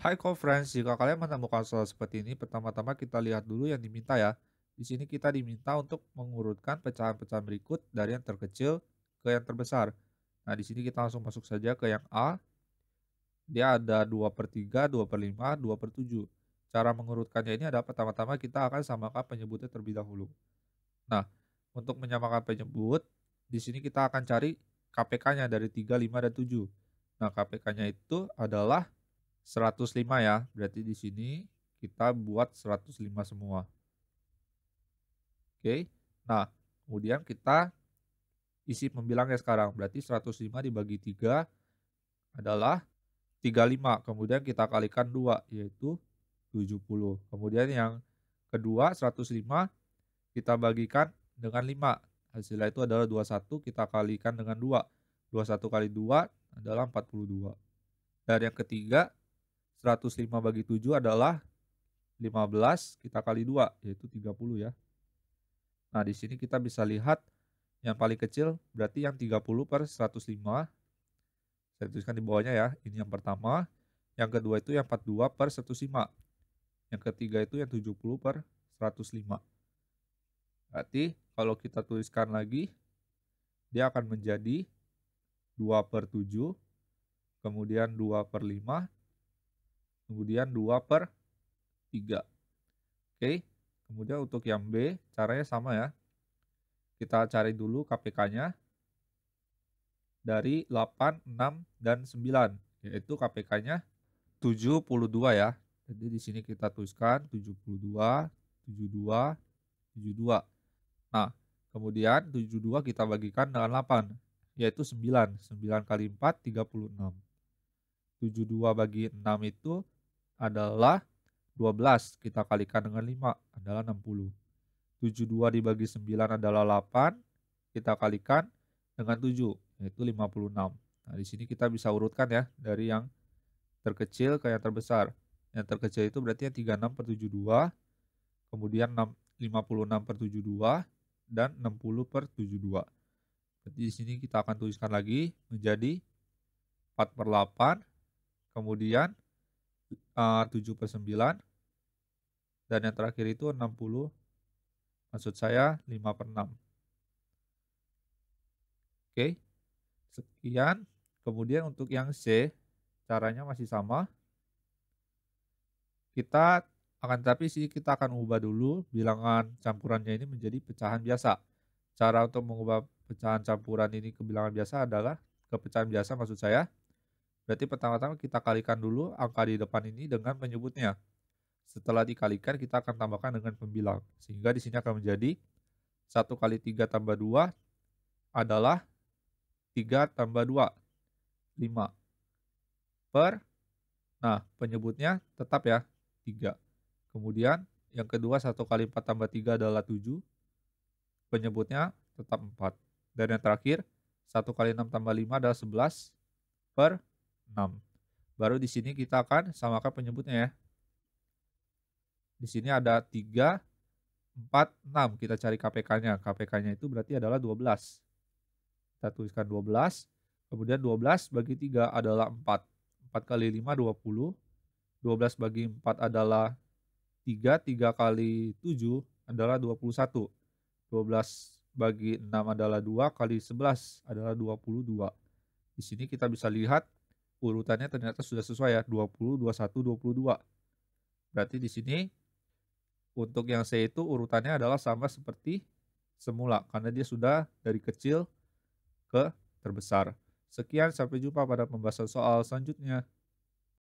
Hai co-friends, jika kalian menemukan soal seperti ini, pertama-tama kita lihat dulu yang diminta ya. Di sini kita diminta untuk mengurutkan pecahan-pecahan berikut dari yang terkecil ke yang terbesar. Nah, di sini kita langsung masuk saja ke yang A. Dia ada 2 per 3, 2 per 5, 2 per 7. Cara mengurutkannya ini adalah pertama-tama kita akan samakan penyebutnya terlebih dahulu. Nah, untuk menyamakan penyebut, di sini kita akan cari KPK-nya dari 3, 5, dan 7. Nah, KPK-nya itu adalah 105 ya. Berarti di sini kita buat 105 semua. Oke. Nah, kemudian kita isi pembilangnya sekarang. Berarti 105 dibagi 3 adalah 35. Kemudian kita kalikan 2 yaitu 70. Kemudian yang kedua 105 kita bagikan dengan 5. Hasilnya itu adalah 21 kita kalikan dengan 2. 21 kali 2 adalah 42. Dan yang ketiga 105 bagi 7 adalah 15 kita kali 2 yaitu 30 ya. Nah, di sini kita bisa lihat yang paling kecil berarti yang 30 per 105. Saya tuliskan di bawahnya ya. Ini yang pertama, yang kedua itu yang 42 per 105. Yang ketiga itu yang 70 per 105. Berarti kalau kita tuliskan lagi dia akan menjadi 2 per 7, kemudian 2 per 5, kemudian 2 per 3. Oke, kemudian untuk yang B, caranya sama ya. Kita cari dulu KPK-nya dari 8, 6, dan 9, yaitu KPK-nya 72 ya. Jadi di sini kita tuliskan 72, 72, 72. Nah, kemudian 72 kita bagikan dengan 8, yaitu 9. 9 kali 4, 36. 72 bagi 6 itu adalah 12 kita kalikan dengan 5 adalah 60. 72 dibagi 9 adalah 8 kita kalikan dengan 7 yaitu 56. Nah, di sini kita bisa urutkan ya dari yang terkecil ke yang terbesar. Yang terkecil itu berarti yang 36 per 72, kemudian 56 per 72, dan 60 per 72. Jadi di sini kita akan tuliskan lagi menjadi 4 per 8, kemudian 7 eh, per 9. Dan yang terakhir itu 60, maksud saya 5 per 6. Oke, sekian. Kemudian untuk yang C, caranya masih sama. Kita akan tapi sih kita akan ubah dulu bilangan campurannya ini menjadi pecahan biasa. Cara untuk mengubah pecahan campuran ini ke bilangan biasa adalah ke pecahan biasa maksud saya Berarti pertama-tama kita kalikan dulu angka di depan ini dengan penyebutnya. Setelah dikalikan, kita akan tambahkan dengan pembilang. Sehingga di sini akan menjadi 1 kali 3 tambah 2 adalah 3 tambah 2, 5. Per, nah penyebutnya tetap ya, 3. Kemudian yang kedua 1 kali 4 tambah 3 adalah 7. Penyebutnya tetap 4. Dan yang terakhir 1 kali 6 tambah 5 adalah 11 per 5. 6. Baru di sini kita akan samakan penyebutnya ya. Di sini ada 3, 4, 6. Kita cari KPK-nya. KPK-nya itu berarti adalah 12. Kita tuliskan 12. Kemudian 12 bagi 3 adalah 4. 4 kali 5, 20. 12 bagi 4 adalah 3. 3 kali 7 adalah 21. 12 bagi 6 adalah 2 kali 11 adalah 22. Di sini kita bisa lihat urutannya ternyata sudah sesuai ya 20, 21, 22. Berarti di sini untuk yang C itu urutannya adalah sama seperti semula karena dia sudah dari kecil ke terbesar. Sekian sampai jumpa pada pembahasan soal selanjutnya.